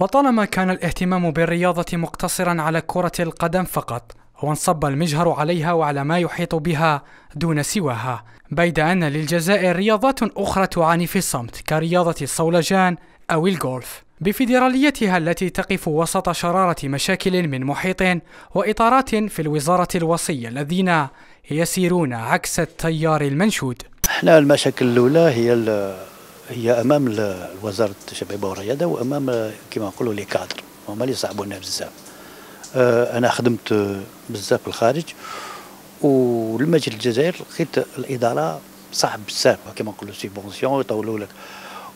لطالما كان الاهتمام بالرياضة مقتصرا على كرة القدم فقط وانصب المجهر عليها وعلى ما يحيط بها دون سواها بيد أن للجزائر رياضات أخرى تعاني في الصمت كرياضة الصولجان أو الجولف بفيدراليتها التي تقف وسط شرارة مشاكل من محيط وإطارات في الوزارة الوصية الذين يسيرون عكس التيار المنشود احنا المشاكل الأولى هي هي امام وزاره الشباب والرياضه وامام كما نقولوا لي كادر هما اللي صعبونا بزاف آه، انا خدمت بزاف في الخارج ولما جيت الجزائر لقيت الاداره صعب بزاف كما نقولوا سيبونسيون يطولوا لك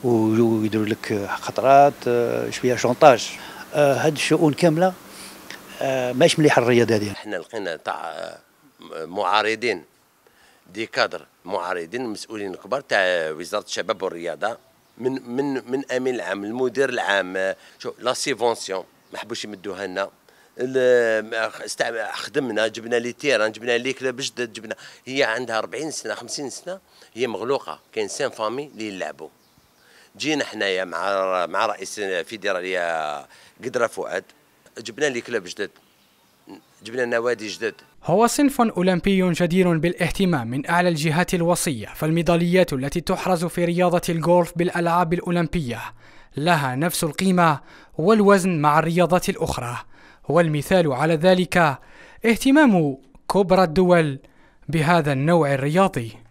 ويديروا لك خطرات آه، شويه شونطاج آه، هاد الشؤون كامله ماشي مليحه الرياضه ديالنا حنا لقينا تاع معارضين دي كادر معارضين مسؤولين كبار تاع وزاره الشباب والرياضه من من من امين العام المدير العام شوف لا سيفونسيون ما حبوش يمدوها لنا خدمنا جبنا لي تيران جبنا لي كلاب جدد جبنا هي عندها 40 سنه 50 سنه هي مغلوقه كاين سان فامي اللي يلعبوا جينا حنايا مع مع رئيس الفيدراليه قدره فؤاد جبنا لي كلاب جدد جبنا نوادي جدد هو صنف أولمبي جدير بالاهتمام من أعلى الجهات الوصية فالميداليات التي تحرز في رياضة الجولف بالألعاب الأولمبية لها نفس القيمة والوزن مع الرياضات الأخرى والمثال على ذلك اهتمام كبرى الدول بهذا النوع الرياضي